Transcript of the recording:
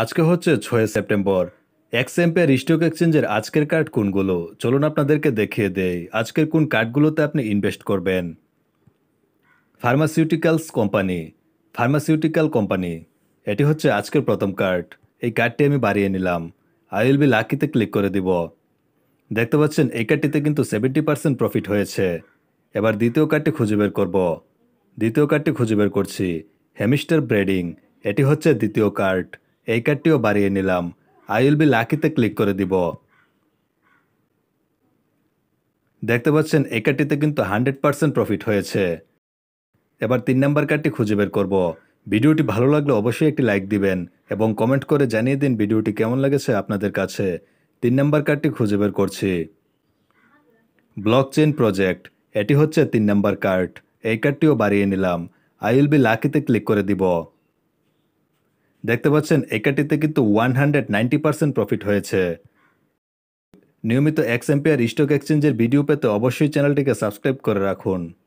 আজকে হচ্ছে ছয় সেপ্টেম্বর এক্সএম্পের স্টক এক্সচেঞ্জের আজকের কার্ড কোনগুলো চলুন আপনাদেরকে দেখিয়ে দেই আজকের কোন কার্ডগুলোতে আপনি ইনভেস্ট করবেন ফার্মাসিউটিক্যালস কোম্পানি ফার্মাসিউটিক্যাল কোম্পানি এটি হচ্ছে আজকের প্রথম কার্ড এই কার্ডটি আমি বাড়িয়ে নিলাম আই উইল বি লাকিতে ক্লিক করে দিব দেখতে পাচ্ছেন এই কার্ডটিতে কিন্তু সেভেন্টি পার্সেন্ট প্রফিট হয়েছে এবার দ্বিতীয় কার্ডটি খুঁজে বের করব দ্বিতীয় কার্ডটি খুঁজে বের করছি হেমিস্টার ব্রেডিং এটি হচ্ছে দ্বিতীয় কার্ড এই কার্ডটিও বাড়িয়ে নিলাম আই উইল বি লাকিতে ক্লিক করে দিব দেখতে পাচ্ছেন এই কার্ডটিতে কিন্তু হান্ড্রেড পারসেন্ট প্রফিট হয়েছে এবার তিন নাম্বার কার্ডটি খুঁজে বের করব ভিডিওটি ভালো লাগলে অবশ্যই একটি লাইক দিবেন এবং কমেন্ট করে জানিয়ে দিন ভিডিওটি কেমন লেগেছে আপনাদের কাছে তিন নাম্বার কার্ডটি খুঁজে বের করছি ব্লক চেন প্রজেক্ট এটি হচ্ছে তিন নাম্বার কার্ড এই কার্ডটিও বাড়িয়ে নিলাম আই উইল বি লাকিতে ক্লিক করে দিব দেখতে পাচ্ছেন একাটিতে কিন্তু one hundred ninety percent profit হয়েছে নিয়মিত এক্স এম্পিয়ার স্টক এক্সচেঞ্জের ভিডিও পেতে অবশ্যই চ্যানেলটিকে সাবস্ক্রাইব করে রাখুন